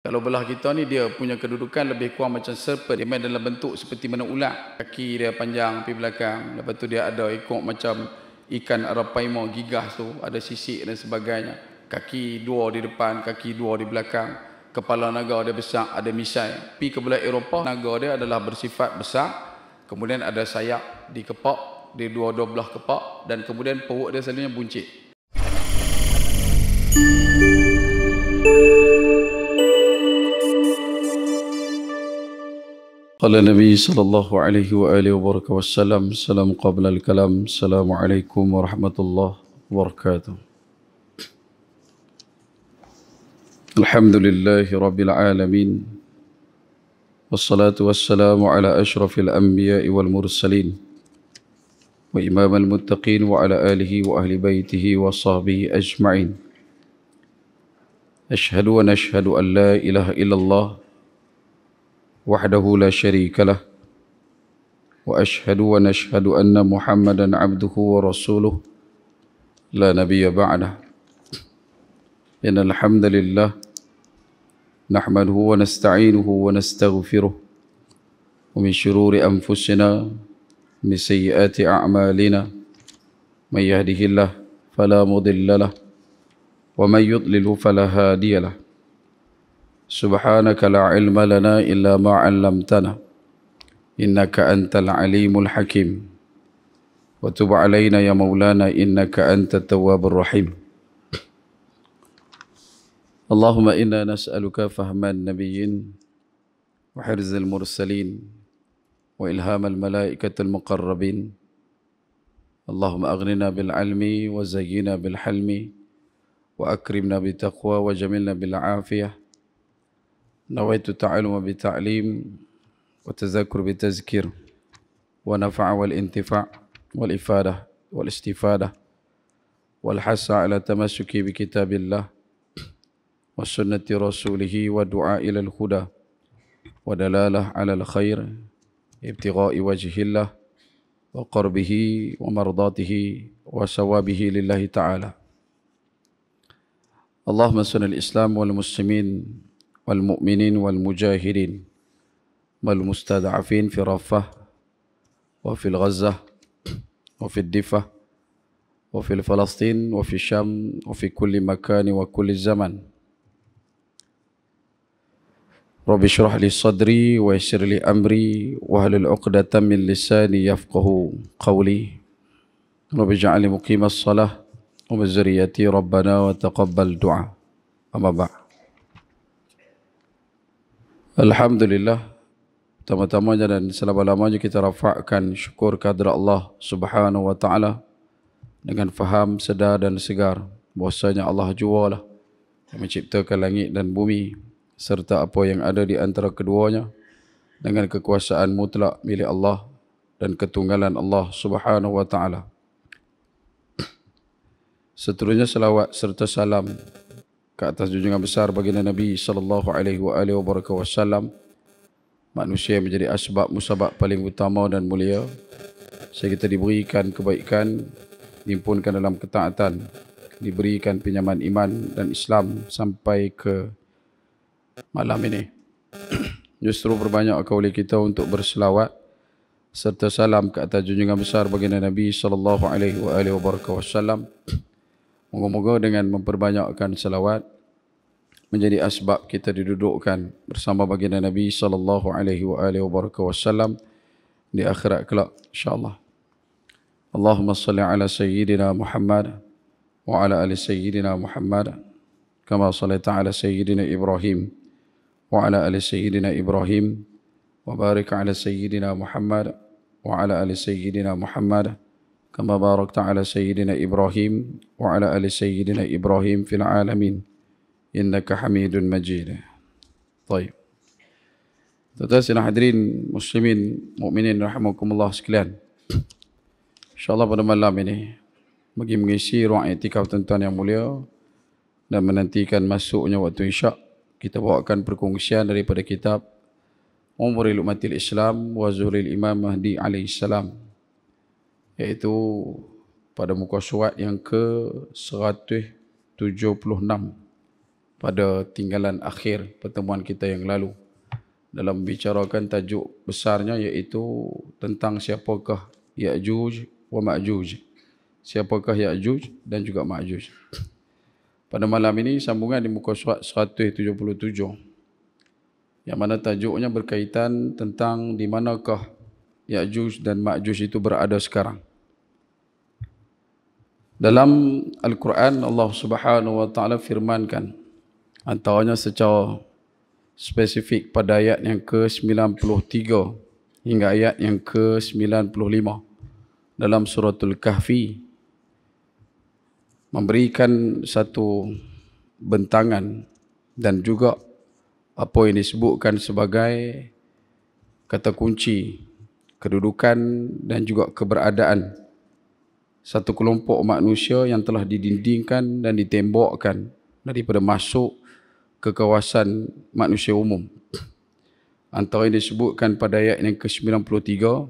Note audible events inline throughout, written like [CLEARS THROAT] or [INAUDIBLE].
Kalau belah kita ni dia punya kedudukan lebih kurang macam serpent. Dia main dalam bentuk seperti mana ular. Kaki dia panjang pergi belakang. Lepas tu dia ada ikut macam ikan arapaima gigah tu. Ada sisik dan sebagainya. Kaki dua di depan, kaki dua di belakang. Kepala naga dia besar, ada misai. Pi ke belah Eropah, naga dia adalah bersifat besar. Kemudian ada sayap di kepak, di dua-dua belah kepak. Dan kemudian perut dia selalunya buncit. Thank you. قال النبي صلى الله عليه وآله وبارك وسلم سلام قبل الكلام السلام عليكم ورحمة الله وبركاته الحمد لله رب العالمين والصلاة والسلام على أشرف الأنبياء والمرسلين وإمام المتقين وعلى آله وأهل بيته وصحبه أجمعين أشهد ونشهد أن لا إله إلا الله وحده لا شريك له واشهد ونشهد ان محمدا عبده ورسوله لا نبي بعده ان الحمد لله نحمده ونستعينه ونستغفره ومن شرور انفسنا من سيئات اعمالنا من يهده الله فلا مضل له ومن يضلل فلا هادي له سبحانك لا علم لنا إلا ما علمتنا إنك أنت العليم الحكيم وتب علينا يا مولانا إنك أنت التواب الرحيم اللهم إنا نسألك فهم النبيين وحرز المرسلين وإلهام الملائكة المقربين اللهم أغننا بالعلم وزينا بالحلم وأكرمنا بتقوى وجملنا بالعافية نويت التعلم بتعليم والتذكر بتذكير ونفع والانتفاع والإفادة والاستفادة والحس على تمسكي بكتاب الله وسنة رسوله ودعاء إلى الهدى ودلالة على الخير ابتغاء وجه الله وقربه ومرضاته وثوابه لله تعالى اللهم سن الإسلام والمسلمين والمؤمنين والمجاهدين والمستضعفين في رفة وفي الغزة وفي الدفة وفي فلسطين وفي الشام وفي كل مكان وكل زمن رب اشرح لي صدري ويسر لي أمري وهل العقدة من لساني يفقه قولي رب اجعلني مقيم الصلاة ومن ذريتي ربنا وتقبل دعاء أما بعد Alhamdulillah Pertama-tamanya dan selama-lamanya kita rafakkan syukur kadar Allah subhanahu wa ta'ala Dengan faham sedar dan segar Bahasanya Allah jua lah Yang menciptakan langit dan bumi Serta apa yang ada di antara keduanya Dengan kekuasaan mutlak milik Allah Dan ketunggalan Allah subhanahu wa ta'ala Seterusnya selawat serta salam ke atas junjungan besar baginda Nabi sallallahu alaihi wa alihi wasallam manusia menjadi asbab musabab paling utama dan mulia sehingga kita diberikan kebaikan diimpunkan dalam ketaatan diberikan pinjaman iman dan Islam sampai ke malam ini [CLEARS THROAT] justru berbanyak kauli kita untuk berselawat serta salam ke atas junjungan besar baginda Nabi sallallahu alaihi wa alihi wasallam Moga-moga dengan memperbanyakkan salawat menjadi asbab kita didudukkan bersama baginda Nabi sallallahu alaihi wa alihi wasallam di akhirat kelak insyaallah. Allahumma salli ala sayyidina Muhammad wa ala ali sayyidina Muhammad kama sallaita ala sayyidina Ibrahim wa ala ali sayyidina Ibrahim wa barik ala sayyidina Muhammad wa ala ali sayyidina Muhammad wa ala كما باركت على سيدنا إبراهيم وعلى آل سيدنا إبراهيم في العالمين إنك حميد مجيد طيب تتاسنا حضرين مسلمين مؤمنين رحمكم الله سكلان إن شاء الله pada malam ini bagi mengisi ruang etikaf tuan-tuan yang mulia dan menantikan masuknya waktu isyak kita bawakan perkongsian daripada kitab Umuril Umatil Islam wa Zuhril Imam Mahdi alaihi salam iaitu pada muka surat yang ke 176 pada tinggalan akhir pertemuan kita yang lalu dalam membicarakan tajuk besarnya iaitu tentang siapakah Ya'juj wa Ma'juj siapakah Ya'juj dan juga Ma'juj pada malam ini sambungan di muka surat 177 yang mana tajuknya berkaitan tentang di manakah Ya'juj dan Ma'juj itu berada sekarang dalam Al-Quran Allah Subhanahu Wa Taala firmankan antaranya secara spesifik pada ayat yang ke-93 hingga ayat yang ke-95 dalam suratul kahfi memberikan satu bentangan dan juga apa yang disebutkan sebagai kata kunci kedudukan dan juga keberadaan satu kelompok manusia yang telah didindingkan dan ditembokkan daripada masuk ke kawasan manusia umum. Antara yang disebutkan pada ayat yang ke-93,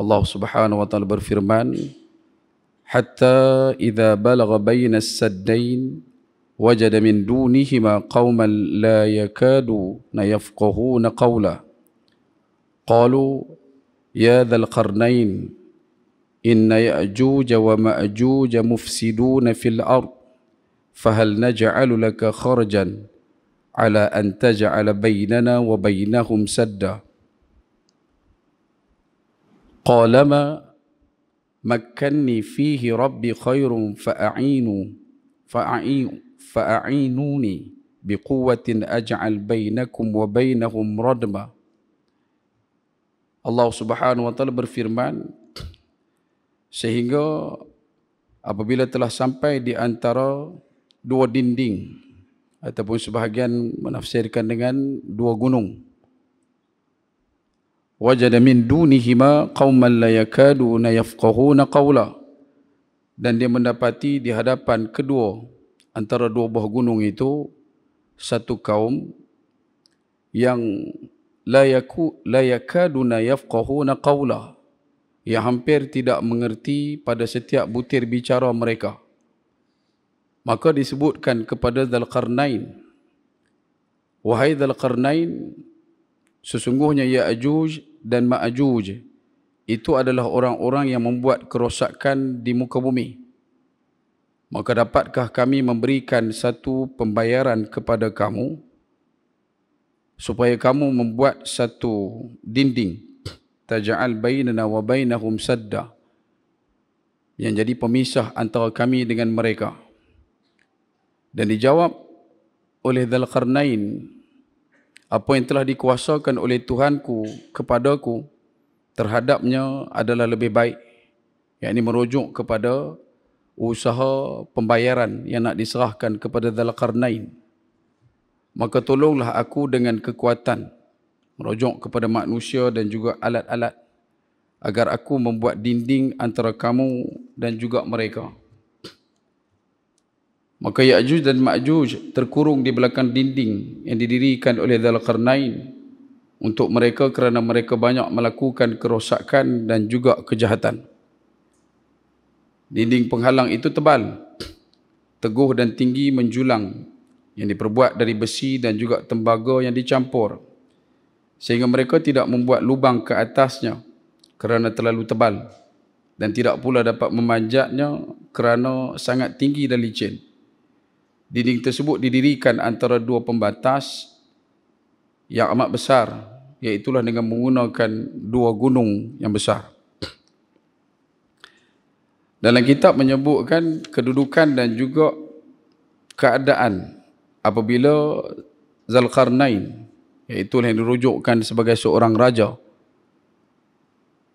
Allah Subhanahu wa taala berfirman, "Hatta idza balagha bayna as-saddain wajada min dunihima qauman la yakadu na yafqahuna qawla." Qalu, "Ya dzal qarnain, إن يأجوج ومأجوج مفسدون في الأرض فهل نجعل لك خرجا على أن تجعل بيننا وبينهم سدا قالما مكني فيه ربي خير فأعينوا فأعينوا فأعينوني بقوة أجعل بينكم وبينهم ردما الله سبحانه وتعالى برفرمان berfirman sehingga apabila telah sampai di antara dua dinding ataupun sebahagian menafsirkan dengan dua gunung wajada min dunihima qauman la yakaduna yafqahuna qawla dan dia mendapati di hadapan kedua antara dua buah gunung itu satu kaum yang la yaku la yakaduna yafqahuna qawla yang hampir tidak mengerti pada setiap butir bicara mereka. Maka disebutkan kepada Dhalqarnain, Wahai Dhalqarnain, sesungguhnya Ya'juj ya dan Ma'juj, itu adalah orang-orang yang membuat kerosakan di muka bumi. Maka dapatkah kami memberikan satu pembayaran kepada kamu supaya kamu membuat satu dinding? taj'al bainana wa bainahum sadda yang jadi pemisah antara kami dengan mereka dan dijawab oleh dzulqarnain apa yang telah dikuasakan oleh Tuhanku kepadaku terhadapnya adalah lebih baik yakni merujuk kepada usaha pembayaran yang nak diserahkan kepada dzulqarnain maka tolonglah aku dengan kekuatan merujuk kepada manusia dan juga alat-alat agar aku membuat dinding antara kamu dan juga mereka. Maka Ya'juj dan Ma'juj terkurung di belakang dinding yang didirikan oleh Dhalqarnain untuk mereka kerana mereka banyak melakukan kerosakan dan juga kejahatan. Dinding penghalang itu tebal, teguh dan tinggi menjulang yang diperbuat dari besi dan juga tembaga yang dicampur sehingga mereka tidak membuat lubang ke atasnya kerana terlalu tebal dan tidak pula dapat memanjatnya kerana sangat tinggi dan licin. Dinding tersebut didirikan antara dua pembatas yang amat besar iaitu dengan menggunakan dua gunung yang besar. Dalam kitab menyebutkan kedudukan dan juga keadaan apabila Zalkarnain iaitu ya, yang dirujukkan sebagai seorang raja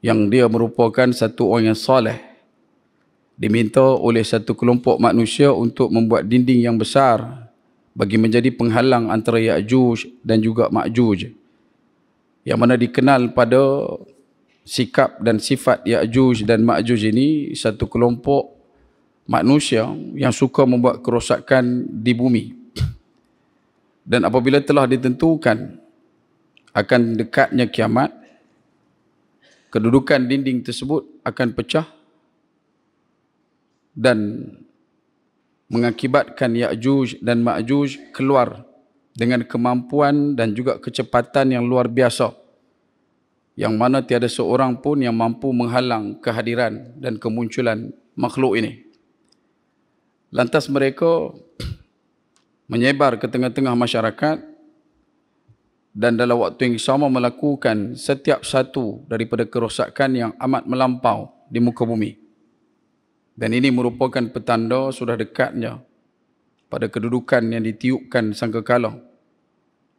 yang dia merupakan satu orang yang soleh diminta oleh satu kelompok manusia untuk membuat dinding yang besar bagi menjadi penghalang antara Ya'juj dan juga Ma'juj yang mana dikenal pada sikap dan sifat Ya'juj dan Ma'juj ini satu kelompok manusia yang suka membuat kerosakan di bumi dan apabila telah ditentukan akan dekatnya kiamat, kedudukan dinding tersebut akan pecah dan mengakibatkan Ya'juj dan Ma'juj keluar dengan kemampuan dan juga kecepatan yang luar biasa yang mana tiada seorang pun yang mampu menghalang kehadiran dan kemunculan makhluk ini. Lantas mereka menyebar ke tengah-tengah masyarakat dan dalam waktu yang sama melakukan setiap satu daripada kerosakan yang amat melampau di muka bumi. Dan ini merupakan petanda sudah dekatnya pada kedudukan yang ditiupkan sangkakala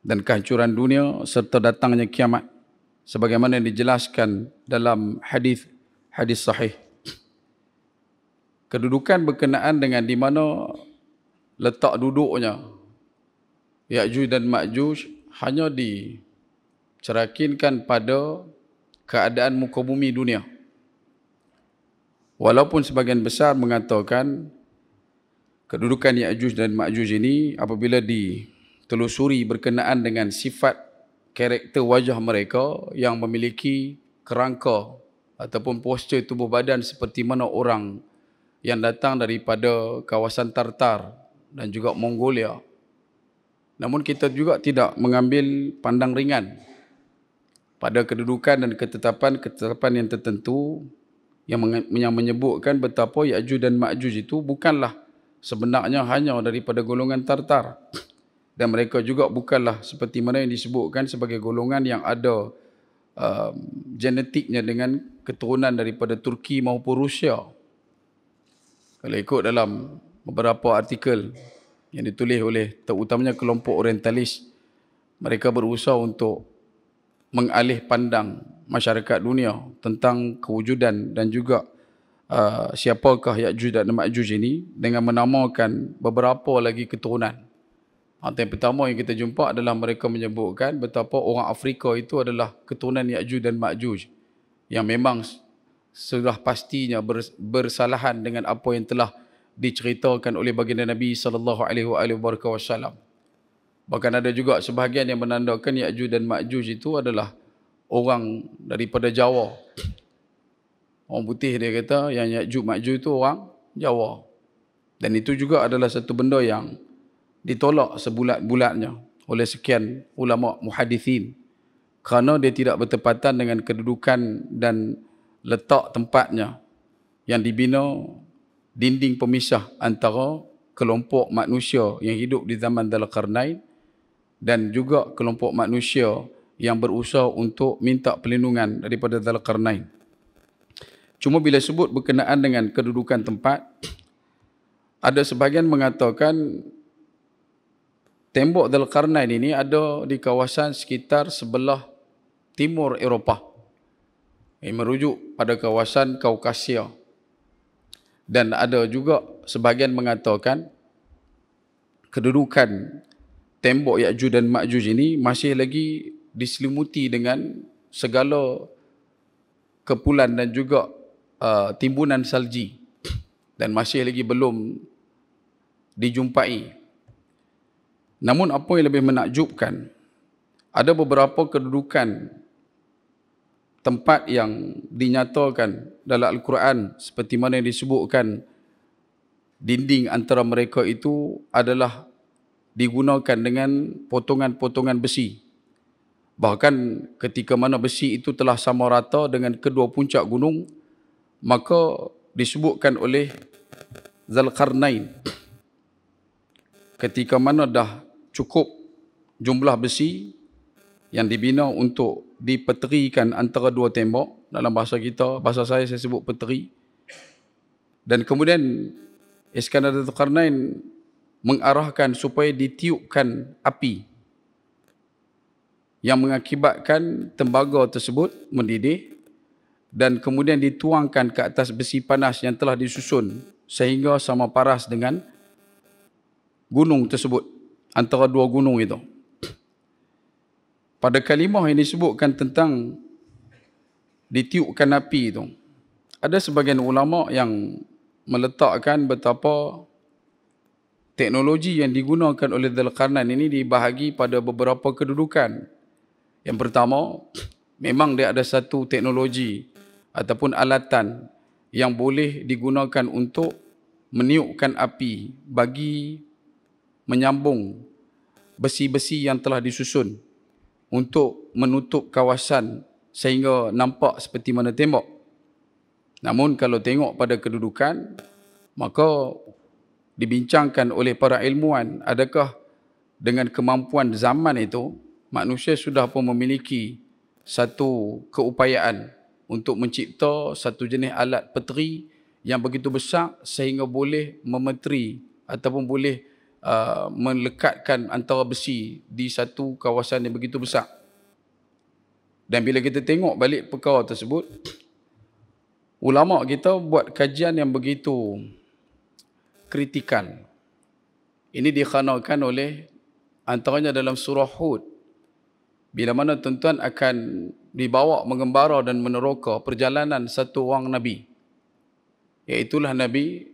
dan kehancuran dunia serta datangnya kiamat sebagaimana yang dijelaskan dalam hadis hadis sahih. Kedudukan berkenaan dengan di mana letak duduknya Ya'juj dan Ma'juj hanya dicerakinkan pada keadaan muka bumi dunia. Walaupun sebagian besar mengatakan kedudukan Ya'juj dan Ma'juj ini apabila ditelusuri berkenaan dengan sifat karakter wajah mereka yang memiliki kerangka ataupun postur tubuh badan seperti mana orang yang datang daripada kawasan Tartar dan juga Mongolia. Namun kita juga tidak mengambil pandang ringan pada kedudukan dan ketetapan-ketetapan yang tertentu yang menyebutkan betapa Ya'juj dan Ma'juj itu bukanlah sebenarnya hanya daripada golongan Tartar [CLEARS THROAT] dan mereka juga bukanlah seperti mana yang disebutkan sebagai golongan yang ada uh, genetiknya dengan keturunan daripada Turki maupun Rusia. Kalau ikut dalam beberapa artikel yang ditulis oleh terutamanya kelompok orientalis mereka berusaha untuk mengalih pandang masyarakat dunia tentang kewujudan dan juga uh, siapakah Ya'juj dan Ma'juj ini dengan menamakan beberapa lagi keturunan. Antara yang pertama yang kita jumpa adalah mereka menyebutkan betapa orang Afrika itu adalah keturunan Ya'juj dan Ma'juj yang memang sudah pastinya bersalahan dengan apa yang telah diceritakan oleh baginda Nabi sallallahu alaihi wasallam. Bahkan ada juga sebahagian yang menandakan Yakju dan Ma'juj itu adalah orang daripada Jawa. Orang putih dia kata yang Yakju Ma'juj itu orang Jawa. Dan itu juga adalah satu benda yang ditolak sebulat-bulatnya oleh sekian ulama muhadithin kerana dia tidak bertepatan dengan kedudukan dan letak tempatnya yang dibina dinding pemisah antara kelompok manusia yang hidup di zaman Dalakarnain dan juga kelompok manusia yang berusaha untuk minta pelindungan daripada Dalakarnain. Cuma bila sebut berkenaan dengan kedudukan tempat, ada sebahagian mengatakan tembok Dalakarnain ini ada di kawasan sekitar sebelah timur Eropah. Ini merujuk pada kawasan Kaukasia dan ada juga sebahagian mengatakan kedudukan tembok Ya'juj dan Ma'juj ini masih lagi diselimuti dengan segala kepulan dan juga uh, timbunan salji dan masih lagi belum dijumpai. Namun apa yang lebih menakjubkan, ada beberapa kedudukan tempat yang dinyatakan dalam Al-Quran seperti mana yang disebutkan dinding antara mereka itu adalah digunakan dengan potongan-potongan besi. Bahkan ketika mana besi itu telah sama rata dengan kedua puncak gunung, maka disebutkan oleh Zalqarnain. Ketika mana dah cukup jumlah besi yang dibina untuk dipeterikan antara dua tembok, dalam bahasa kita, bahasa saya saya sebut penteri. Dan kemudian Iskandar Zulkarnain mengarahkan supaya ditiupkan api yang mengakibatkan tembaga tersebut mendidih dan kemudian dituangkan ke atas besi panas yang telah disusun sehingga sama paras dengan gunung tersebut antara dua gunung itu. Pada kalimah ini disebutkan tentang ditiupkan api tu. Ada sebagian ulama yang meletakkan betapa teknologi yang digunakan oleh Dzulkarnain ini dibahagi pada beberapa kedudukan. Yang pertama, memang dia ada satu teknologi ataupun alatan yang boleh digunakan untuk meniupkan api bagi menyambung besi-besi yang telah disusun untuk menutup kawasan sehingga nampak seperti mana tembok. Namun kalau tengok pada kedudukan, maka dibincangkan oleh para ilmuwan adakah dengan kemampuan zaman itu, manusia sudah pun memiliki satu keupayaan untuk mencipta satu jenis alat petri yang begitu besar sehingga boleh memeteri ataupun boleh uh, melekatkan antara besi di satu kawasan yang begitu besar. Dan bila kita tengok balik perkara tersebut, ulama kita buat kajian yang begitu kritikan. Ini dikhanakan oleh antaranya dalam surah Hud. Bila mana tuan-tuan akan dibawa mengembara dan meneroka perjalanan satu orang Nabi. Iaitulah Nabi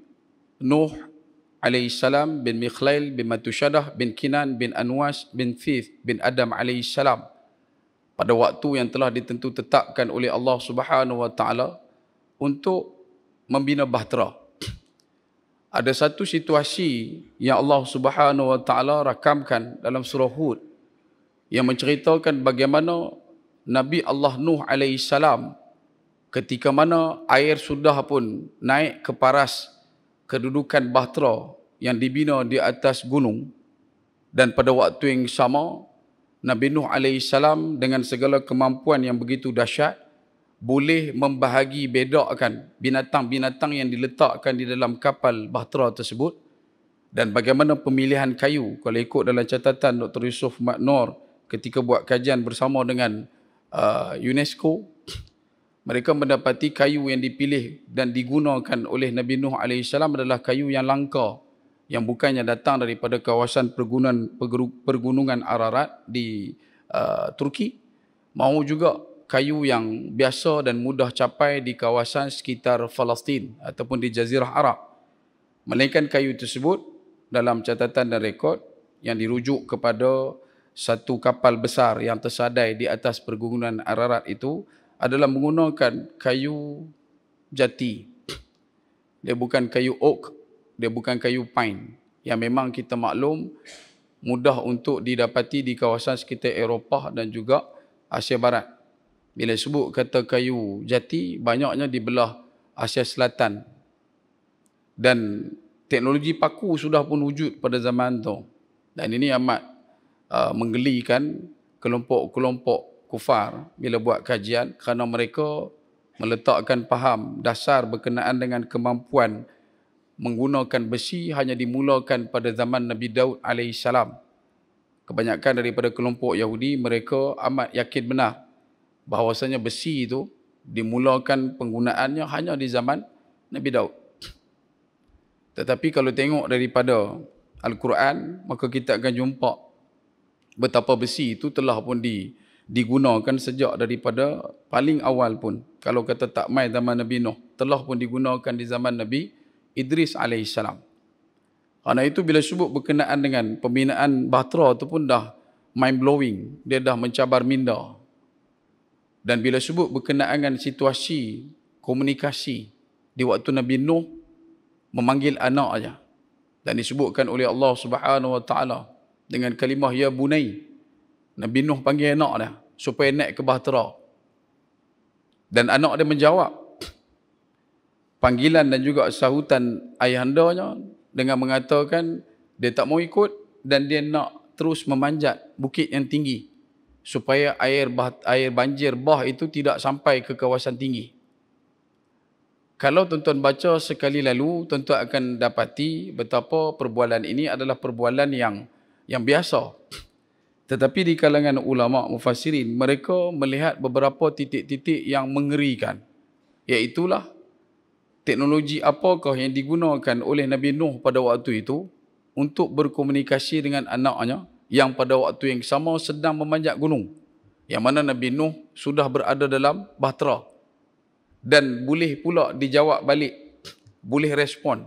Nuh AS bin Mikhlail bin Matushadah bin Kinan bin Anwas bin Thif, bin Adam AS pada waktu yang telah ditentu tetapkan oleh Allah Subhanahu Wa Taala untuk membina bahtera. Ada satu situasi yang Allah Subhanahu Wa Taala rakamkan dalam surah Hud yang menceritakan bagaimana Nabi Allah Nuh alaihi salam ketika mana air sudah pun naik ke paras kedudukan bahtera yang dibina di atas gunung dan pada waktu yang sama Nabi Nuh AS dengan segala kemampuan yang begitu dahsyat boleh membahagi bedakan binatang-binatang yang diletakkan di dalam kapal bahtera tersebut dan bagaimana pemilihan kayu kalau ikut dalam catatan Dr. Yusuf Maknor ketika buat kajian bersama dengan uh, UNESCO mereka mendapati kayu yang dipilih dan digunakan oleh Nabi Nuh AS adalah kayu yang langka yang bukannya datang daripada kawasan pergunungan, pergunungan Ararat di uh, Turki, mahu juga kayu yang biasa dan mudah capai di kawasan sekitar Palestin ataupun di Jazirah Arab. Melainkan kayu tersebut dalam catatan dan rekod yang dirujuk kepada satu kapal besar yang tersadai di atas pergunungan Ararat itu adalah menggunakan kayu jati. Dia bukan kayu oak dia bukan kayu pine yang memang kita maklum mudah untuk didapati di kawasan sekitar Eropah dan juga Asia Barat. Bila sebut kata kayu jati, banyaknya di belah Asia Selatan. Dan teknologi paku sudah pun wujud pada zaman itu. Dan ini amat uh, menggelikan kelompok-kelompok kufar bila buat kajian kerana mereka meletakkan faham dasar berkenaan dengan kemampuan menggunakan besi hanya dimulakan pada zaman Nabi Daud AS. Kebanyakan daripada kelompok Yahudi, mereka amat yakin benar bahawasanya besi itu dimulakan penggunaannya hanya di zaman Nabi Daud. Tetapi kalau tengok daripada Al-Quran, maka kita akan jumpa betapa besi itu telah pun di, digunakan sejak daripada paling awal pun. Kalau kata tak mai zaman Nabi Nuh, telah pun digunakan di zaman Nabi Idris AS. Karena itu bila sebut berkenaan dengan pembinaan Bahtera tu pun dah mind blowing. Dia dah mencabar minda. Dan bila sebut berkenaan dengan situasi komunikasi di waktu Nabi Nuh memanggil anak aja. Dan disebutkan oleh Allah Subhanahu Wa Taala dengan kalimah ya bunai. Nabi Nuh panggil anak dia supaya naik ke Bahtera. Dan anak dia menjawab, panggilan dan juga sahutan ayahandanya dengan mengatakan dia tak mau ikut dan dia nak terus memanjat bukit yang tinggi supaya air bah, air banjir bah itu tidak sampai ke kawasan tinggi. Kalau tuan-tuan baca sekali lalu, tuan-tuan akan dapati betapa perbualan ini adalah perbualan yang yang biasa. Tetapi di kalangan ulama mufassirin, mereka melihat beberapa titik-titik yang mengerikan. Iaitulah teknologi apakah yang digunakan oleh Nabi Nuh pada waktu itu untuk berkomunikasi dengan anaknya yang pada waktu yang sama sedang memanjat gunung. Yang mana Nabi Nuh sudah berada dalam Bahtera. Dan boleh pula dijawab balik. Boleh respon.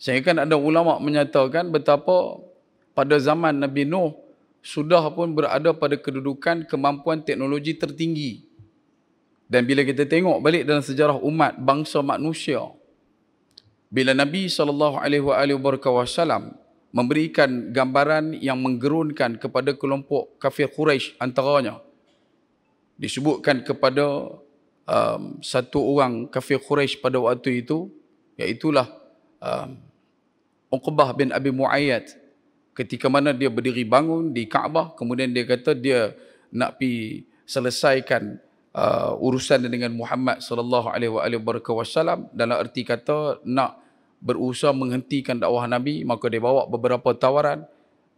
Sehingga kan ada ulama' menyatakan betapa pada zaman Nabi Nuh sudah pun berada pada kedudukan kemampuan teknologi tertinggi dan bila kita tengok balik dalam sejarah umat bangsa manusia, bila Nabi SAW memberikan gambaran yang menggerunkan kepada kelompok kafir Quraisy antaranya, disebutkan kepada um, satu orang kafir Quraisy pada waktu itu, iaitulah um, Uqbah bin Abi Mu'ayyad ketika mana dia berdiri bangun di Kaabah kemudian dia kata dia nak pi selesaikan uh, urusan dengan Muhammad sallallahu alaihi wasallam dalam erti kata nak berusaha menghentikan dakwah Nabi maka dia bawa beberapa tawaran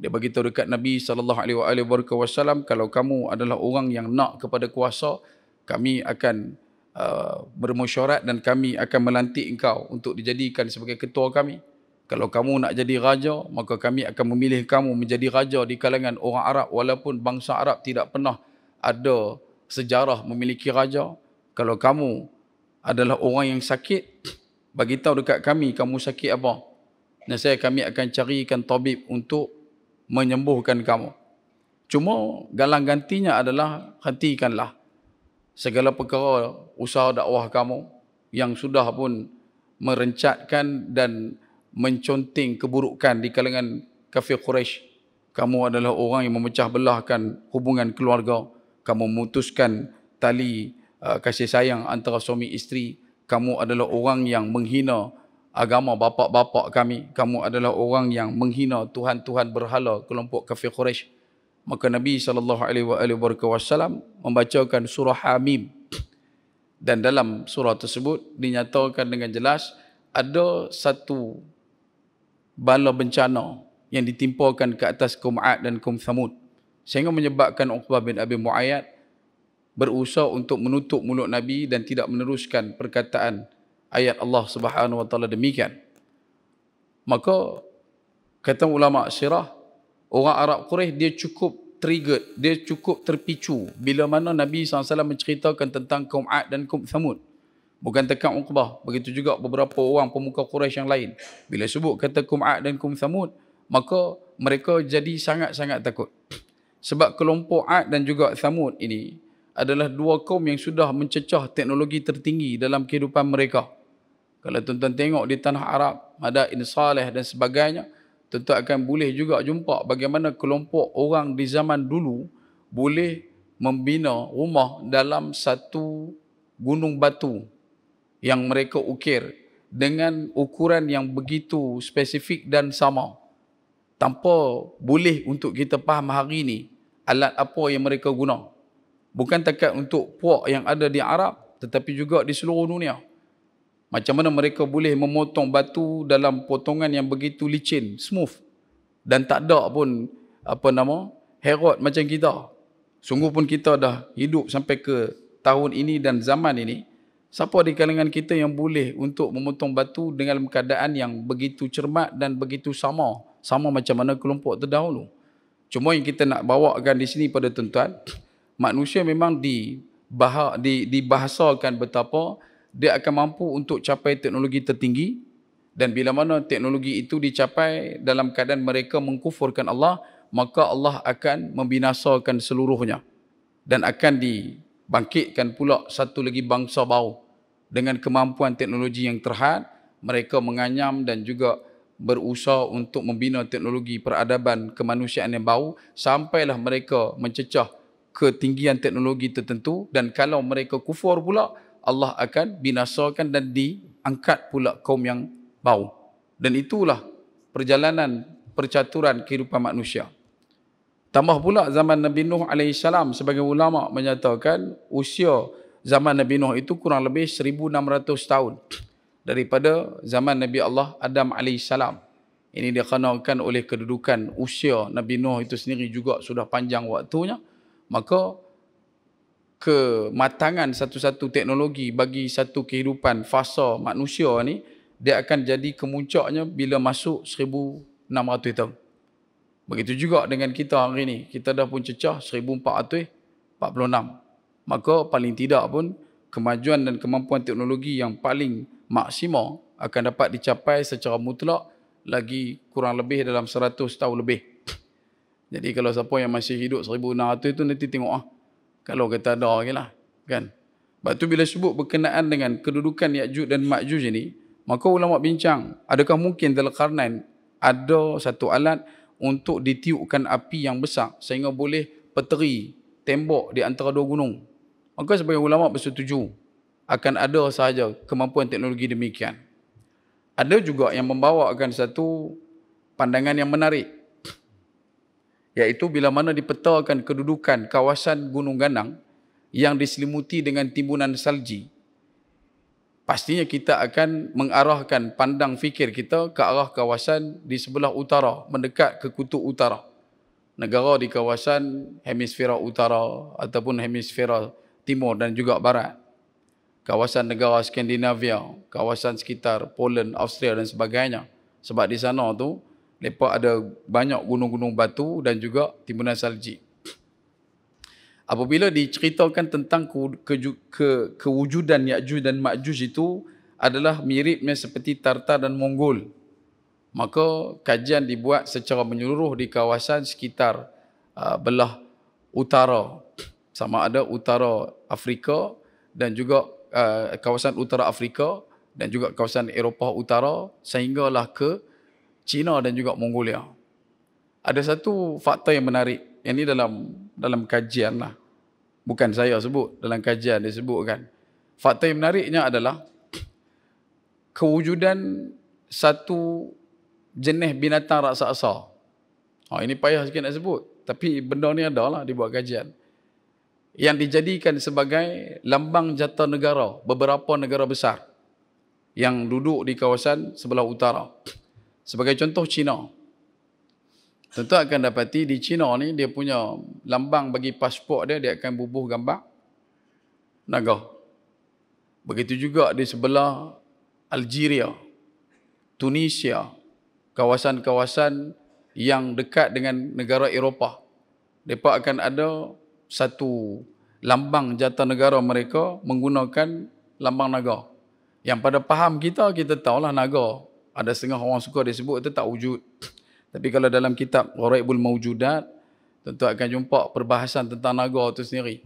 dia bagi tahu dekat Nabi sallallahu alaihi wasallam kalau kamu adalah orang yang nak kepada kuasa kami akan uh, bermusyarat dan kami akan melantik engkau untuk dijadikan sebagai ketua kami kalau kamu nak jadi raja maka kami akan memilih kamu menjadi raja di kalangan orang Arab walaupun bangsa Arab tidak pernah ada sejarah memiliki raja. Kalau kamu adalah orang yang sakit, bagi tahu dekat kami kamu sakit apa. Dan saya kami akan carikan tabib untuk menyembuhkan kamu. Cuma galang gantinya adalah hentikanlah segala perkara usaha dakwah kamu yang sudah pun merencatkan dan menconting keburukan di kalangan kafir Quraisy. Kamu adalah orang yang memecah belahkan hubungan keluarga kamu memutuskan tali uh, kasih sayang antara suami isteri kamu adalah orang yang menghina agama bapa-bapa kami kamu adalah orang yang menghina tuhan-tuhan berhala kelompok kafir quraisy maka nabi saw membacakan surah hamim dan dalam surah tersebut dinyatakan dengan jelas ada satu bala bencana yang ditimpakan ke atas kaum 'ad dan kaum samud sehingga menyebabkan Uqbah bin Abi Muayyad berusaha untuk menutup mulut Nabi dan tidak meneruskan perkataan ayat Allah Subhanahu wa taala demikian. Maka kata ulama sirah orang Arab Quraisy dia cukup trigger, dia cukup terpicu bila mana Nabi SAW menceritakan tentang kaum Ad dan kaum Thamud. Bukan tekan Uqbah, begitu juga beberapa orang pemuka Quraisy yang lain. Bila sebut kata kaum Ad dan kaum Thamud, maka mereka jadi sangat-sangat takut. Sebab kelompok Ad dan juga Thamud ini adalah dua kaum yang sudah mencecah teknologi tertinggi dalam kehidupan mereka. Kalau tuan-tuan tengok di tanah Arab, ada Insaleh dan sebagainya, tuan-tuan akan boleh juga jumpa bagaimana kelompok orang di zaman dulu boleh membina rumah dalam satu gunung batu yang mereka ukir dengan ukuran yang begitu spesifik dan sama. Tanpa boleh untuk kita faham hari ini alat apa yang mereka guna. Bukan takat untuk puak yang ada di Arab, tetapi juga di seluruh dunia. Macam mana mereka boleh memotong batu dalam potongan yang begitu licin, smooth. Dan tak ada pun, apa nama, herod macam kita. Sungguh pun kita dah hidup sampai ke tahun ini dan zaman ini. Siapa di kalangan kita yang boleh untuk memotong batu dengan keadaan yang begitu cermat dan begitu sama. Sama macam mana kelompok terdahulu. Cuma yang kita nak bawakan di sini pada tuan-tuan, manusia memang di dibahasakan betapa dia akan mampu untuk capai teknologi tertinggi dan bila mana teknologi itu dicapai dalam keadaan mereka mengkufurkan Allah, maka Allah akan membinasakan seluruhnya dan akan dibangkitkan pula satu lagi bangsa baru dengan kemampuan teknologi yang terhad, mereka menganyam dan juga berusaha untuk membina teknologi peradaban kemanusiaan yang baru sampailah mereka mencecah ketinggian teknologi tertentu dan kalau mereka kufur pula Allah akan binasakan dan diangkat pula kaum yang baru dan itulah perjalanan percaturan kehidupan manusia tambah pula zaman Nabi Nuh alaihi salam sebagai ulama menyatakan usia zaman Nabi Nuh itu kurang lebih 1600 tahun daripada zaman Nabi Allah Adam AS. Ini dikenalkan oleh kedudukan usia Nabi Nuh itu sendiri juga sudah panjang waktunya. Maka kematangan satu-satu teknologi bagi satu kehidupan fasa manusia ni dia akan jadi kemuncaknya bila masuk 1600 tahun. Begitu juga dengan kita hari ini. Kita dah pun cecah 1446. Maka paling tidak pun kemajuan dan kemampuan teknologi yang paling Maksimum akan dapat dicapai secara mutlak lagi kurang lebih dalam 100 tahun lebih. Jadi kalau siapa yang masih hidup 1600 tu nanti tengok ah. Kalau kata ada lagi okay lah. Kan? Sebab tu bila sebut berkenaan dengan kedudukan Ya'jud dan Ma'jud ini, maka ulama bincang, adakah mungkin dalam karnan ada satu alat untuk ditiupkan api yang besar sehingga boleh peteri tembok di antara dua gunung. Maka sebagai ulama bersetuju akan ada sahaja kemampuan teknologi demikian. Ada juga yang membawakan satu pandangan yang menarik. Iaitu bila mana dipetakan kedudukan kawasan Gunung Ganang yang diselimuti dengan timbunan salji. Pastinya kita akan mengarahkan pandang fikir kita ke arah kawasan di sebelah utara, mendekat ke kutub utara. Negara di kawasan hemisfera utara ataupun hemisfera timur dan juga barat kawasan negara Skandinavia, kawasan sekitar Poland, Austria dan sebagainya. Sebab di sana tu lepak ada banyak gunung-gunung batu dan juga timbunan salji. Apabila diceritakan tentang ke, ke, ke, kewujudan Ya'juj dan Ma'juj itu adalah miripnya seperti Tartar dan Mongol. Maka kajian dibuat secara menyeluruh di kawasan sekitar uh, belah utara sama ada utara Afrika dan juga Eh, kawasan utara Afrika dan juga kawasan Eropah Utara sehinggalah ke China dan juga Mongolia. Ada satu fakta yang menarik. Yang ini dalam dalam kajian lah. Bukan saya sebut. Dalam kajian dia sebut kan. Fakta yang menariknya adalah kewujudan satu jenis binatang raksasa. Oh, ini payah sikit nak sebut. Tapi benda ni adalah lah dibuat kajian yang dijadikan sebagai lambang jata negara beberapa negara besar yang duduk di kawasan sebelah utara. Sebagai contoh China. Tentu akan dapati di China ni dia punya lambang bagi pasport dia dia akan bubuh gambar naga. Begitu juga di sebelah Algeria, Tunisia, kawasan-kawasan yang dekat dengan negara Eropah. Mereka akan ada satu lambang jatah negara mereka menggunakan lambang naga. Yang pada faham kita, kita tahulah naga. Ada setengah orang suka dia sebut, itu tak wujud. Tapi kalau dalam kitab Gharaibul Mawjudat, tentu akan jumpa perbahasan tentang naga itu sendiri.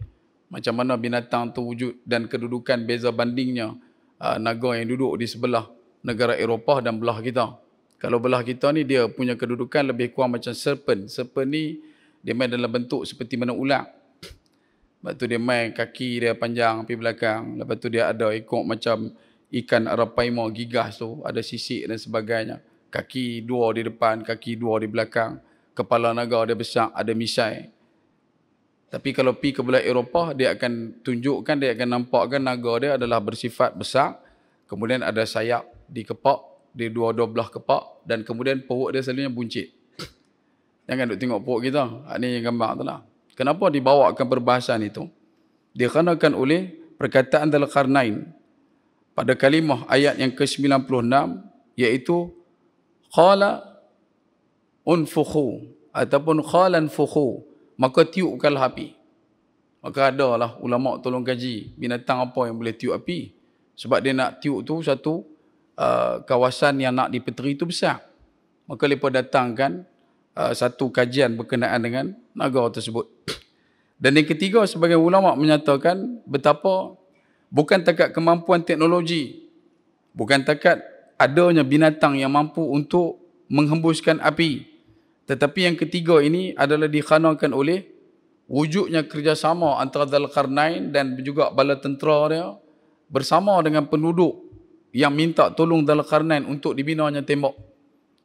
Macam mana binatang itu wujud dan kedudukan beza bandingnya ah, naga yang duduk di sebelah negara Eropah dan belah kita. Kalau belah kita ni dia punya kedudukan lebih kurang macam serpent. Serpent ni dia main dalam bentuk seperti mana ular. Lepas tu dia main kaki dia panjang pergi belakang. Lepas tu dia ada ikut macam ikan arapaimo gigah tu. Ada sisik dan sebagainya. Kaki dua di depan, kaki dua di belakang. Kepala naga dia besar, ada misai. Tapi kalau pergi ke belah Eropah, dia akan tunjukkan, dia akan nampakkan naga dia adalah bersifat besar. Kemudian ada sayap di kepak, di dua-dua belah kepak. Dan kemudian perut dia selalunya buncit. Jangan duk tengok perut kita. Ini ha, gambar tu lah. Kenapa dibawakan perbahasan itu? Dikenakan oleh perkataan dalam karnain pada kalimah ayat yang ke-96 iaitu qala unfukhu ataupun qalan fukhu maka tiupkan api. Maka adalah ulama tolong kaji binatang apa yang boleh tiup api sebab dia nak tiup tu satu uh, kawasan yang nak dipeteri itu besar. Maka lepas datangkan Uh, satu kajian berkenaan dengan naga tersebut. Dan yang ketiga, sebagai ulama menyatakan betapa bukan takat kemampuan teknologi, bukan takat adanya binatang yang mampu untuk menghembuskan api. Tetapi yang ketiga ini adalah dikhanakan oleh wujudnya kerjasama antara Dalkarnain dan juga bala tentera dia bersama dengan penduduk yang minta tolong Dalkarnain untuk dibinanya tembok.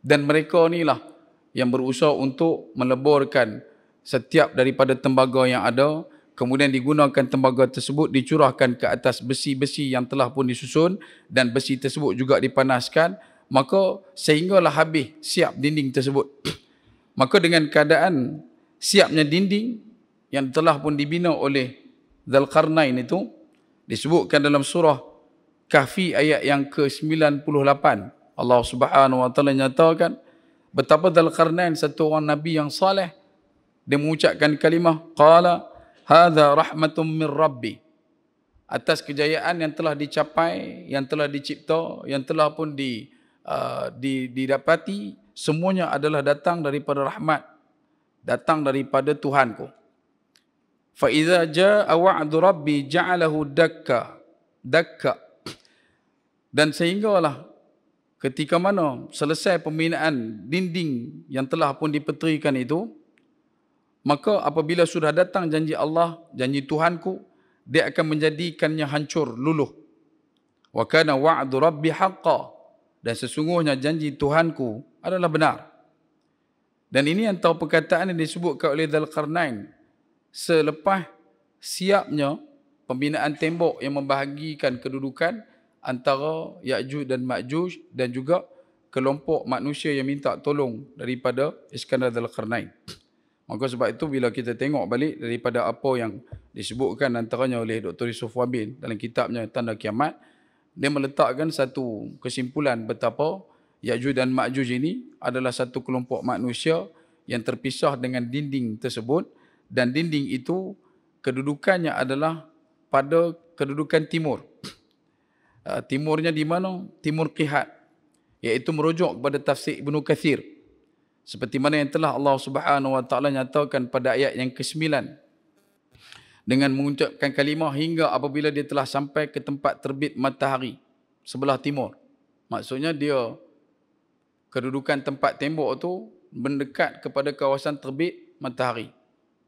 Dan mereka inilah yang berusaha untuk meleburkan setiap daripada tembaga yang ada kemudian digunakan tembaga tersebut dicurahkan ke atas besi-besi yang telah pun disusun dan besi tersebut juga dipanaskan maka sehinggalah habis siap dinding tersebut [CLEARS THROAT] maka dengan keadaan siapnya dinding yang telah pun dibina oleh Zalkarnain itu disebutkan dalam surah Kahfi ayat yang ke-98 Allah Subhanahu wa taala nyatakan Betapa Dhul-Qarnain satu orang Nabi yang saleh dia mengucapkan kalimah qala hadha rahmatum min rabbi atas kejayaan yang telah dicapai yang telah dicipta yang telah pun di uh, di didapati semuanya adalah datang daripada rahmat datang daripada Tuhanku fa iza jaa wa'du rabbi ja'alahu dakka dakka dan sehinggalah ketika mana selesai pembinaan dinding yang telah pun dipetrikan itu, maka apabila sudah datang janji Allah, janji Tuhanku, dia akan menjadikannya hancur, luluh. Wa kana wa'adu rabbi haqqa. Dan sesungguhnya janji Tuhanku adalah benar. Dan ini antara perkataan yang disebutkan oleh Dhal Qarnain. Selepas siapnya pembinaan tembok yang membahagikan kedudukan, antara Ya'juj dan Ma'juj dan juga kelompok manusia yang minta tolong daripada Iskandar Zulkarnain. Maka sebab itu bila kita tengok balik daripada apa yang disebutkan antaranya oleh Dr. Yusuf Wabin dalam kitabnya Tanda Kiamat, dia meletakkan satu kesimpulan betapa Ya'juj dan Ma'juj ini adalah satu kelompok manusia yang terpisah dengan dinding tersebut dan dinding itu kedudukannya adalah pada kedudukan timur. Ah, timurnya di mana? Timur Qihat. Iaitu merujuk kepada tafsir Ibn Kathir. Seperti mana yang telah Allah Subhanahu Wa Taala nyatakan pada ayat yang ke-9. Dengan mengucapkan kalimah hingga apabila dia telah sampai ke tempat terbit matahari. Sebelah timur. Maksudnya dia kedudukan tempat tembok tu mendekat kepada kawasan terbit matahari.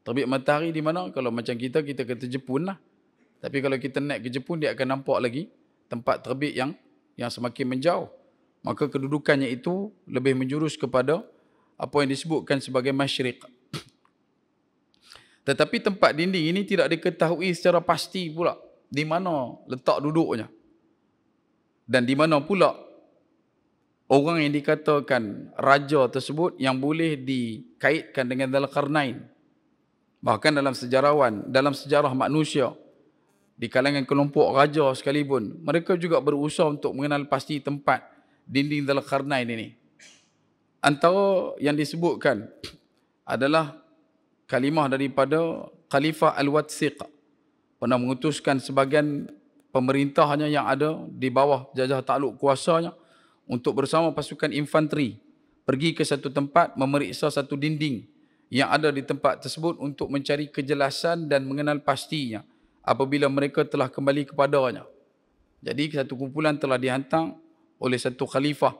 Terbit matahari di mana? Kalau macam kita, kita kata Jepun lah. Tapi kalau kita naik ke Jepun, dia akan nampak lagi tempat terbit yang yang semakin menjauh. Maka kedudukannya itu lebih menjurus kepada apa yang disebutkan sebagai masyriq. [CLEARS THROAT] Tetapi tempat dinding ini tidak diketahui secara pasti pula di mana letak duduknya. Dan di mana pula orang yang dikatakan raja tersebut yang boleh dikaitkan dengan dalam karnain Bahkan dalam sejarawan, dalam sejarah manusia, di kalangan kelompok raja sekalipun mereka juga berusaha untuk mengenal pasti tempat dinding Zulkarnain ini antara yang disebutkan adalah kalimah daripada Khalifah Al-Watsiq pernah mengutuskan sebagian pemerintahnya yang ada di bawah jajah takluk kuasanya untuk bersama pasukan infanteri pergi ke satu tempat memeriksa satu dinding yang ada di tempat tersebut untuk mencari kejelasan dan mengenal pastinya apabila mereka telah kembali kepadanya. Jadi satu kumpulan telah dihantar oleh satu khalifah.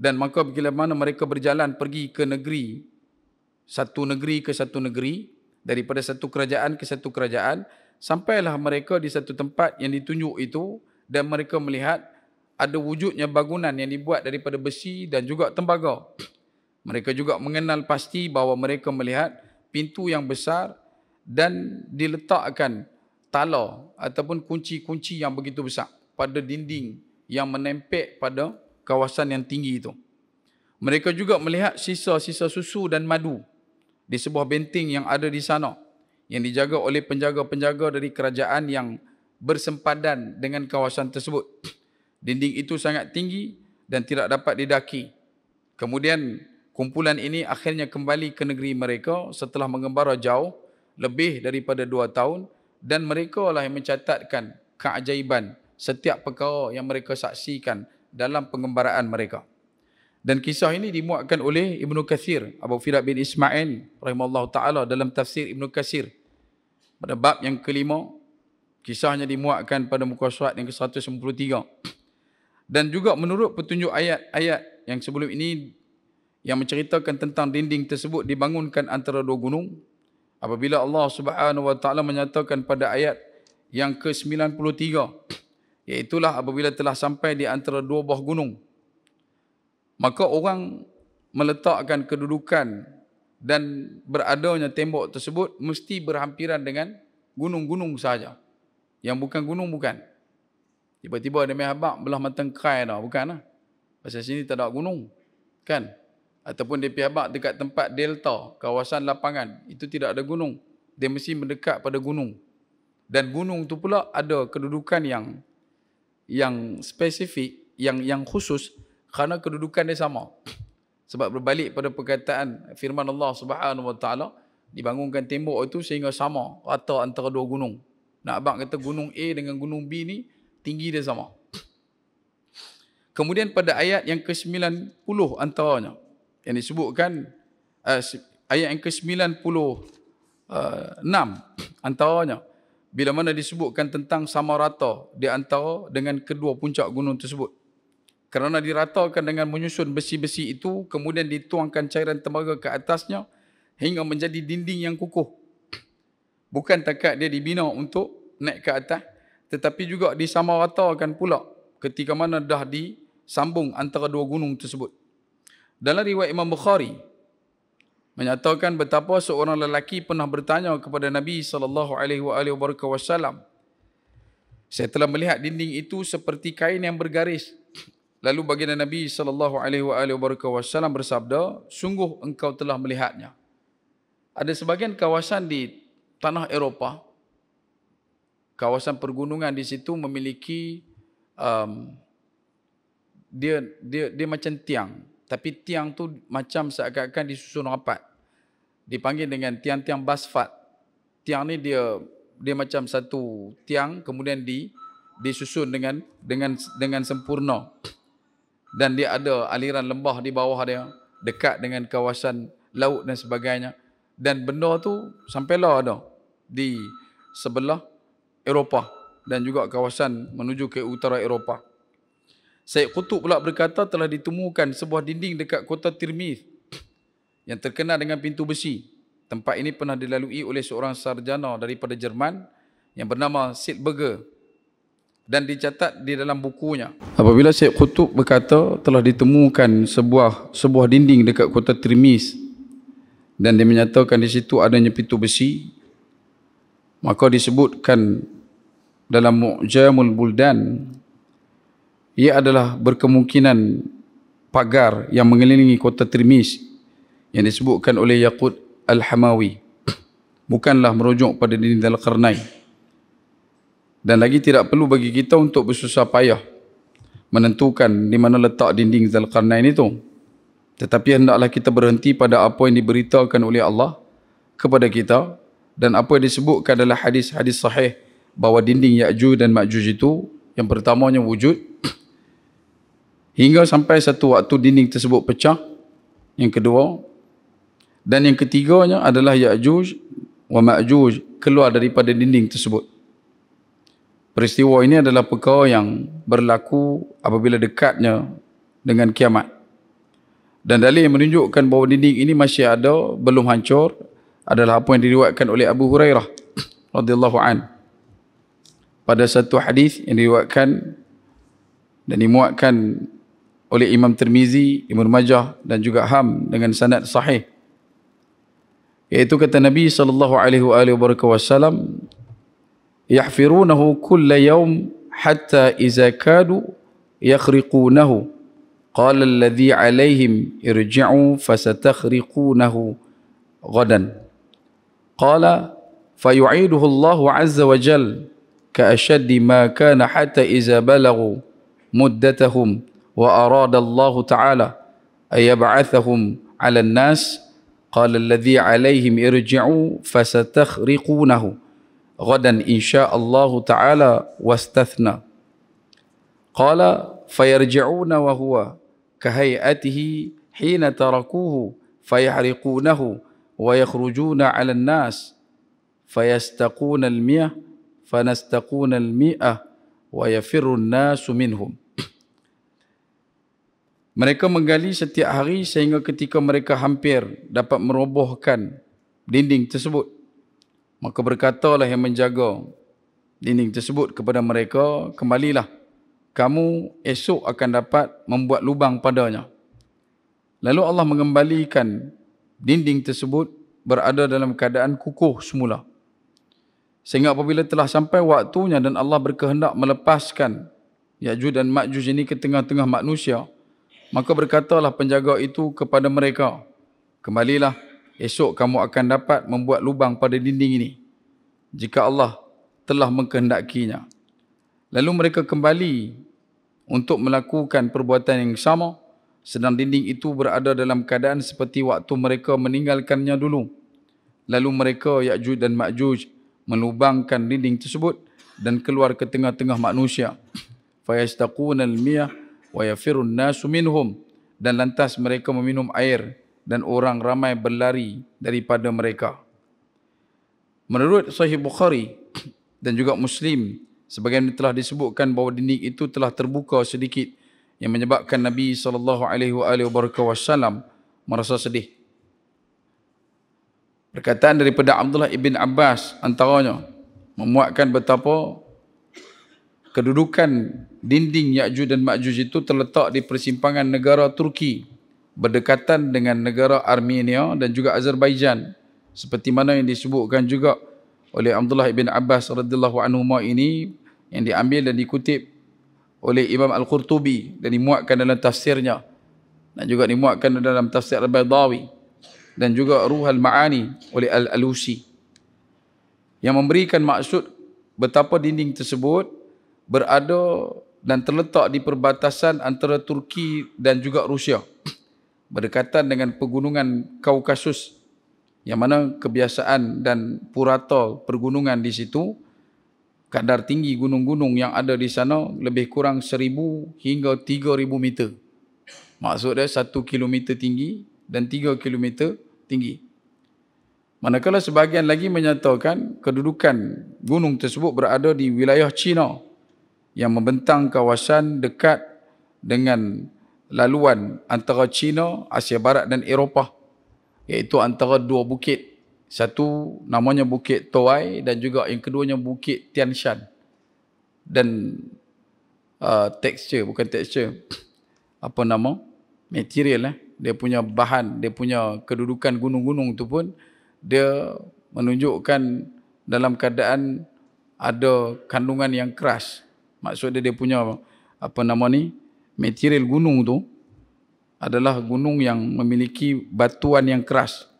Dan maka bila mana mereka berjalan pergi ke negeri, satu negeri ke satu negeri, daripada satu kerajaan ke satu kerajaan, sampailah mereka di satu tempat yang ditunjuk itu dan mereka melihat ada wujudnya bangunan yang dibuat daripada besi dan juga tembaga. Mereka juga mengenal pasti bahawa mereka melihat pintu yang besar dan diletakkan tala ataupun kunci-kunci yang begitu besar pada dinding yang menempel pada kawasan yang tinggi itu. Mereka juga melihat sisa-sisa susu dan madu di sebuah benteng yang ada di sana yang dijaga oleh penjaga-penjaga dari kerajaan yang bersempadan dengan kawasan tersebut. Dinding itu sangat tinggi dan tidak dapat didaki. Kemudian kumpulan ini akhirnya kembali ke negeri mereka setelah mengembara jauh lebih daripada dua tahun dan mereka lah yang mencatatkan keajaiban setiap perkara yang mereka saksikan dalam pengembaraan mereka. Dan kisah ini dimuatkan oleh Ibn Qasir Abu Firat bin Ismail rahimahullah ta'ala dalam tafsir Ibn Qasir Pada bab yang kelima, kisahnya dimuatkan pada muka surat yang ke-193. Dan juga menurut petunjuk ayat-ayat yang sebelum ini yang menceritakan tentang dinding tersebut dibangunkan antara dua gunung, apabila Allah Subhanahu wa taala menyatakan pada ayat yang ke-93 iaitulah apabila telah sampai di antara dua buah gunung maka orang meletakkan kedudukan dan beradanya tembok tersebut mesti berhampiran dengan gunung-gunung sahaja yang bukan gunung bukan tiba-tiba ada mihabak belah matang kerai dah bukan lah. pasal sini tak ada gunung kan ataupun dia pihak dekat tempat delta, kawasan lapangan, itu tidak ada gunung. Dia mesti mendekat pada gunung. Dan gunung tu pula ada kedudukan yang yang spesifik, yang yang khusus kerana kedudukan dia sama. Sebab berbalik pada perkataan firman Allah Subhanahu Wa Taala dibangunkan tembok itu sehingga sama rata antara dua gunung. Nak abang kata gunung A dengan gunung B ni tinggi dia sama. Kemudian pada ayat yang ke-90 antaranya yang disebutkan uh, ayat yang ke-96 uh, [COUGHS] antaranya bila mana disebutkan tentang sama rata di antara dengan kedua puncak gunung tersebut. Kerana diratakan dengan menyusun besi-besi itu, kemudian dituangkan cairan tembaga ke atasnya hingga menjadi dinding yang kukuh. Bukan takat dia dibina untuk naik ke atas, tetapi juga disamaratakan pula ketika mana dah disambung antara dua gunung tersebut. Dalam riwayat Imam Bukhari menyatakan betapa seorang lelaki pernah bertanya kepada Nabi sallallahu alaihi wasallam Saya telah melihat dinding itu seperti kain yang bergaris lalu baginda Nabi sallallahu alaihi wasallam bersabda sungguh engkau telah melihatnya Ada sebagian kawasan di tanah Eropah kawasan pergunungan di situ memiliki um, dia dia dia macam tiang tapi tiang tu macam seakan-akan disusun rapat. Dipanggil dengan tiang-tiang basfat. Tiang ni dia dia macam satu tiang kemudian di disusun dengan dengan dengan sempurna. Dan dia ada aliran lembah di bawah dia dekat dengan kawasan laut dan sebagainya. Dan benda tu sampailah ada di sebelah Eropah dan juga kawasan menuju ke utara Eropah. Syed Qutub pula berkata telah ditemukan sebuah dinding dekat kota Tirmidh yang terkenal dengan pintu besi. Tempat ini pernah dilalui oleh seorang sarjana daripada Jerman yang bernama Syed Berger dan dicatat di dalam bukunya. Apabila Syed Qutub berkata telah ditemukan sebuah sebuah dinding dekat kota Tirmidh dan dia menyatakan di situ adanya pintu besi, maka disebutkan dalam Mu'jamul Buldan ia adalah berkemungkinan pagar yang mengelilingi kota Trimis yang disebutkan oleh Yaqut Al-Hamawi [CLEARS THROAT] bukanlah merujuk pada dinding Dalqarnai dan lagi tidak perlu bagi kita untuk bersusah payah menentukan di mana letak dinding ini tu. Tetapi hendaklah kita berhenti pada apa yang diberitakan oleh Allah kepada kita dan apa yang disebutkan adalah hadis-hadis sahih bahawa dinding Ya'juj dan Ma'juj itu yang pertamanya wujud, Hingga sampai satu waktu dinding tersebut pecah. Yang kedua. Dan yang ketiganya adalah Ya'juj wa Ma'juj keluar daripada dinding tersebut. Peristiwa ini adalah perkara yang berlaku apabila dekatnya dengan kiamat. Dan dalil yang menunjukkan bahawa dinding ini masih ada, belum hancur adalah apa yang diriwayatkan oleh Abu Hurairah [COUGHS] radhiyallahu an. Pada satu hadis yang diriwayatkan dan dimuatkan oleh Imam Tirmizi, Ibn Majah dan juga Ham dengan sanad sahih. Iaitu kata Nabi sallallahu alaihi wa alihi wasallam, "Yahfirunahu kull yawm hatta iza kadu yakhriqunahu." Qala alladhi alaihim irji'u fasatakhriqunahu ghadan. Qala fayu'iduhu Allah 'azza wa jalla ka ashaddi ma kana hatta iza balagu muddatahum وأراد الله تعالى أن يبعثهم على الناس قال الذي عليهم ارجعوا فستخرقونه غدا إن شاء الله تعالى واستثنى قال فيرجعون وهو كهيئته حين تركوه فيحرقونه ويخرجون على الناس فيستقون المئة فنستقون المئة ويفر الناس منهم Mereka menggali setiap hari sehingga ketika mereka hampir dapat merobohkan dinding tersebut. Maka berkatalah yang menjaga dinding tersebut kepada mereka, kembalilah. Kamu esok akan dapat membuat lubang padanya. Lalu Allah mengembalikan dinding tersebut berada dalam keadaan kukuh semula. Sehingga apabila telah sampai waktunya dan Allah berkehendak melepaskan Ya'jud dan Ma'jud ini ke tengah-tengah manusia, Maka berkatalah penjaga itu kepada mereka, Kembalilah, esok kamu akan dapat membuat lubang pada dinding ini, jika Allah telah mengkehendakinya. Lalu mereka kembali untuk melakukan perbuatan yang sama, sedang dinding itu berada dalam keadaan seperti waktu mereka meninggalkannya dulu. Lalu mereka, Ya'juj dan Ma'juj, melubangkan dinding tersebut dan keluar ke tengah-tengah manusia. فَيَسْتَقُونَ الْمِيَةِ wayafirun nasu minhum dan lantas mereka meminum air dan orang ramai berlari daripada mereka. Menurut Sahih Bukhari [CLEARS THROAT] dan juga Muslim, sebagian telah disebutkan bahawa dinding itu telah terbuka sedikit yang menyebabkan Nabi sallallahu alaihi wasallam merasa sedih. Perkataan daripada Abdullah ibn Abbas antaranya memuatkan betapa kedudukan dinding Ya'juj dan Ma'juj itu terletak di persimpangan negara Turki berdekatan dengan negara Armenia dan juga Azerbaijan seperti mana yang disebutkan juga oleh Abdullah ibn Abbas radhiyallahu anhu ini yang diambil dan dikutip oleh Imam Al-Qurtubi dan dimuatkan dalam tafsirnya dan juga dimuatkan dalam tafsir Al-Baydawi dan juga Ruh Al-Ma'ani oleh Al-Alusi yang memberikan maksud betapa dinding tersebut berada dan terletak di perbatasan antara Turki dan juga Rusia berdekatan dengan pegunungan Kaukasus yang mana kebiasaan dan purata pergunungan di situ kadar tinggi gunung-gunung yang ada di sana lebih kurang seribu hingga tiga ribu meter. maksudnya satu kilometer tinggi dan tiga kilometer tinggi. Manakala sebahagian lagi menyatakan kedudukan gunung tersebut berada di wilayah China yang membentang kawasan dekat dengan laluan antara China, Asia Barat dan Eropah iaitu antara dua bukit satu namanya Bukit Toai dan juga yang keduanya Bukit Tian Shan dan uh, tekstur, bukan tekstur [CLEARS THROAT] apa nama, material eh. dia punya bahan, dia punya kedudukan gunung-gunung tu pun dia menunjukkan dalam keadaan ada kandungan yang keras maksudnya dia punya apa nama ni material gunung tu adalah gunung yang memiliki batuan yang keras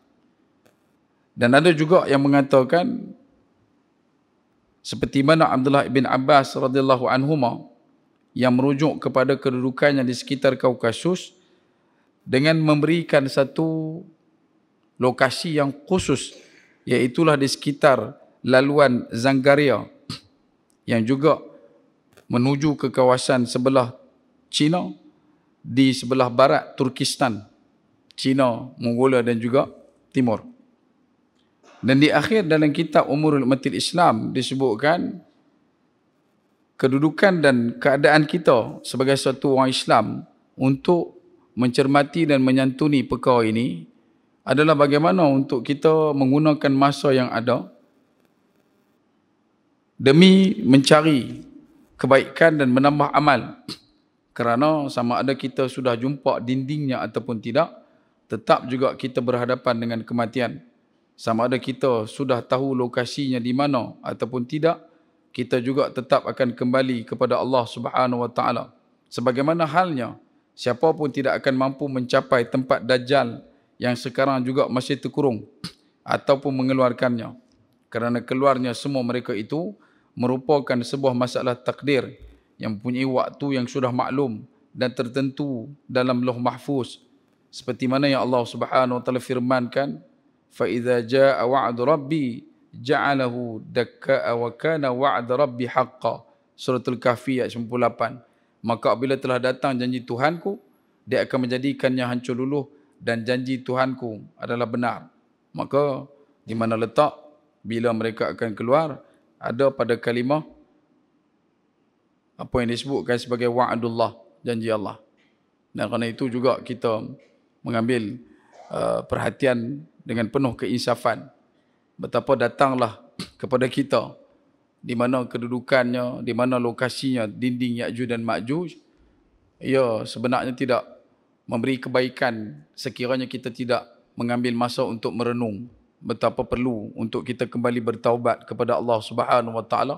dan ada juga yang mengatakan seperti mana Abdullah bin Abbas radhiyallahu anhu yang merujuk kepada kedudukannya di sekitar Kaukasus dengan memberikan satu lokasi yang khusus iaitulah di sekitar laluan Zangaria yang juga menuju ke kawasan sebelah China di sebelah barat Turkistan, China, Mongolia dan juga Timur. Dan di akhir dalam kitab Umurul Matil Islam disebutkan kedudukan dan keadaan kita sebagai satu orang Islam untuk mencermati dan menyantuni perkara ini adalah bagaimana untuk kita menggunakan masa yang ada demi mencari kebaikan dan menambah amal. Kerana sama ada kita sudah jumpa dindingnya ataupun tidak, tetap juga kita berhadapan dengan kematian. Sama ada kita sudah tahu lokasinya di mana ataupun tidak, kita juga tetap akan kembali kepada Allah Subhanahu wa taala. Sebagaimana halnya siapa pun tidak akan mampu mencapai tempat dajjal yang sekarang juga masih terkurung ataupun mengeluarkannya. Kerana keluarnya semua mereka itu merupakan sebuah masalah takdir yang mempunyai waktu yang sudah maklum dan tertentu dalam loh mahfuz seperti mana yang Allah Subhanahu wa taala firmankan fa idza jaa wa'd rabbi ja'alahu dakka wa kana wa'd rabbi haqqan suratul kahfi ayat 98 maka bila telah datang janji Tuhanku dia akan menjadikannya hancur luluh dan janji Tuhanku adalah benar maka di mana letak bila mereka akan keluar ada pada kalimah apa yang disebutkan sebagai wa'adullah, janji Allah. Dan kerana itu juga kita mengambil uh, perhatian dengan penuh keinsafan. Betapa datanglah kepada kita di mana kedudukannya, di mana lokasinya dinding Ya'juj dan Ma'juj. Ia sebenarnya tidak memberi kebaikan sekiranya kita tidak mengambil masa untuk merenung betapa perlu untuk kita kembali bertaubat kepada Allah Subhanahu Wa Taala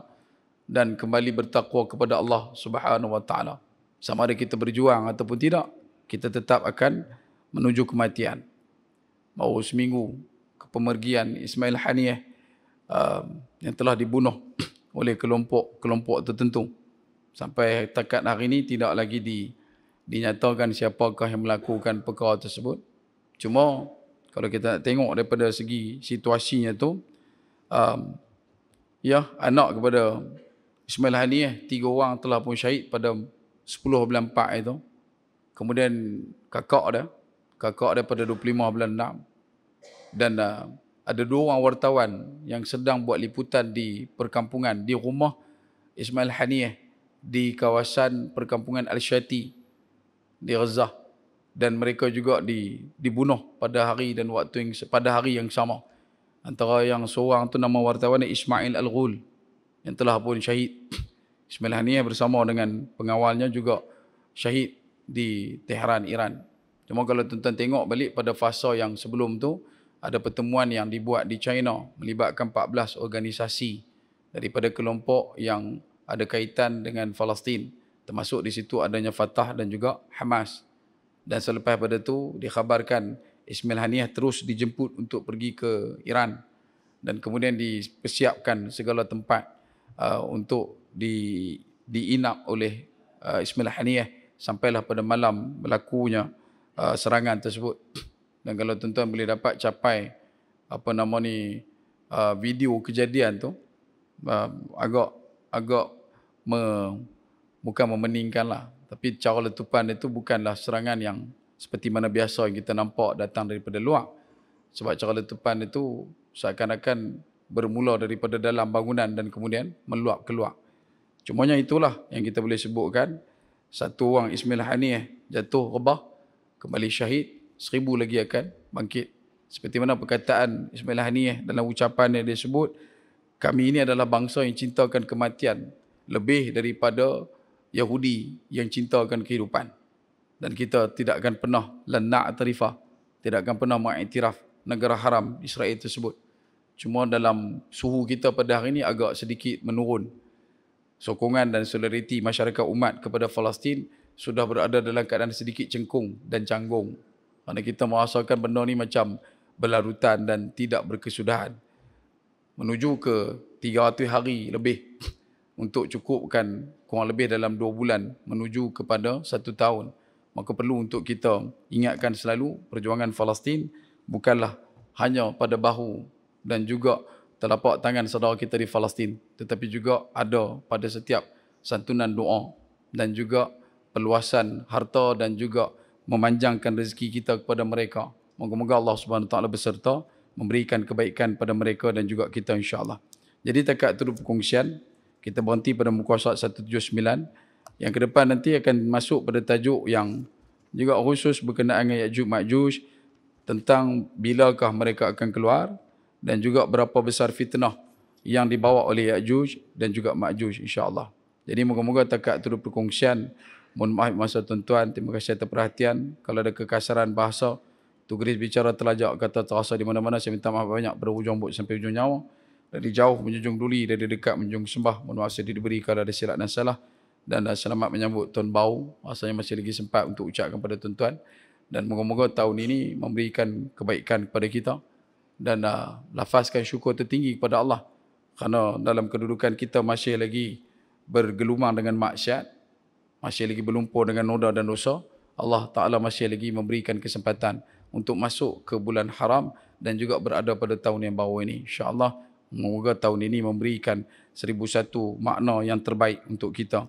dan kembali bertakwa kepada Allah Subhanahu Wa Taala. Sama ada kita berjuang ataupun tidak, kita tetap akan menuju kematian. Baru seminggu kepemergian Ismail Haniyeh uh, yang telah dibunuh [CLEARS THROAT] oleh kelompok-kelompok tertentu. Sampai takat hari ini tidak lagi di, dinyatakan siapakah yang melakukan perkara tersebut. Cuma kalau kita nak tengok daripada segi situasinya tu um, ya anak kepada Ismail Hani eh, tiga orang telah pun syahid pada 10 bulan 4 itu kemudian kakak dia kakak dia pada 25 bulan 6 dan uh, ada dua orang wartawan yang sedang buat liputan di perkampungan di rumah Ismail Hani eh, di kawasan perkampungan al Shati di Gaza dan mereka juga di, dibunuh pada hari dan waktu yang, pada hari yang sama. Antara yang seorang tu nama wartawan Ismail Al-Ghul yang telah pun syahid. [CLEARS THROAT] Ismail Haniyah bersama dengan pengawalnya juga syahid di Tehran, Iran. Cuma kalau tuan-tuan tengok balik pada fasa yang sebelum tu, ada pertemuan yang dibuat di China melibatkan 14 organisasi daripada kelompok yang ada kaitan dengan Palestin termasuk di situ adanya Fatah dan juga Hamas. Dan selepas pada tu dikhabarkan Ismail Haniyah terus dijemput untuk pergi ke Iran dan kemudian dipersiapkan segala tempat uh, untuk di diinap oleh uh, Ismail Haniyah sampailah pada malam berlakunya uh, serangan tersebut dan kalau tuan-tuan boleh dapat capai apa nama ni uh, video kejadian tu uh, agak agak me, bukan lah. Tapi cara letupan itu bukanlah serangan yang seperti mana biasa yang kita nampak datang daripada luar. Sebab cara letupan itu seakan-akan bermula daripada dalam bangunan dan kemudian meluap keluar. Cumanya itulah yang kita boleh sebutkan. Satu orang Ismail Haniyah eh, jatuh rebah, kembali syahid, seribu lagi akan bangkit. Seperti mana perkataan Ismail Haniyah eh, dalam ucapan yang dia sebut, kami ini adalah bangsa yang cintakan kematian lebih daripada Yahudi yang cintakan kehidupan. Dan kita tidak akan pernah lenak tarifah. Tidak akan pernah mengiktiraf negara haram Israel tersebut. Cuma dalam suhu kita pada hari ini agak sedikit menurun. Sokongan dan solidariti masyarakat umat kepada Palestin sudah berada dalam keadaan sedikit cengkung dan canggung. Kerana kita merasakan benda ni macam berlarutan dan tidak berkesudahan. Menuju ke 300 hari lebih untuk cukupkan kurang lebih dalam dua bulan menuju kepada satu tahun maka perlu untuk kita ingatkan selalu perjuangan Palestin bukanlah hanya pada bahu dan juga telapak tangan saudara kita di Palestin tetapi juga ada pada setiap santunan doa dan juga peluasan harta dan juga memanjangkan rezeki kita kepada mereka. Moga-moga Allah Subhanahu taala berserta memberikan kebaikan kepada mereka dan juga kita insyaallah Jadi tekad tu perkongsian kita berhenti pada muka surat 179 yang ke depan nanti akan masuk pada tajuk yang juga khusus berkenaan dengan Yajuj Majuj tentang bilakah mereka akan keluar dan juga berapa besar fitnah yang dibawa oleh Yajuj dan juga Majuj insya-Allah. Jadi moga-moga takat turut perkongsian mohon maaf masa tuan-tuan terima kasih atas perhatian kalau ada kekasaran bahasa tugas bicara telajak kata terasa di mana-mana saya minta maaf banyak berhujung buat sampai hujung nyawa dari jauh menjunjung duli, dari dekat menjunjung sembah. Mohon maaf saya diberi kalau ada silap dan salah. Dan selamat menyambut Tuan Bau. Masanya masih lagi sempat untuk ucapkan kepada tuan-tuan. Dan moga-moga tahun ini memberikan kebaikan kepada kita. Dan uh, lafazkan syukur tertinggi kepada Allah. Kerana dalam kedudukan kita masih lagi bergelumang dengan maksiat. Masih lagi berlumpur dengan noda dan dosa. Allah Ta'ala masih lagi memberikan kesempatan untuk masuk ke bulan haram dan juga berada pada tahun yang baru ini. InsyaAllah. Moga tahun ini memberikan seribu satu makna yang terbaik untuk kita.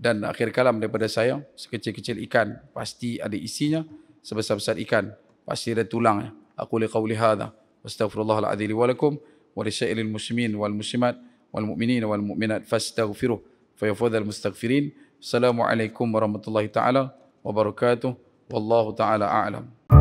Dan akhir kalam daripada saya, sekecil-kecil ikan pasti ada isinya. Sebesar-besar ikan pasti ada tulangnya. Aku li qawli hadha. Astaghfirullahaladzili walakum. Wa risailil muslimin wal muslimat. Wal mu'minin wal mu'minat. Fastaghfiruh. Fayafadhal mustaghfirin. Assalamualaikum warahmatullahi ta'ala wabarakatuh. Wallahu ta'ala a'lam. Wallahu ta'ala a'lam.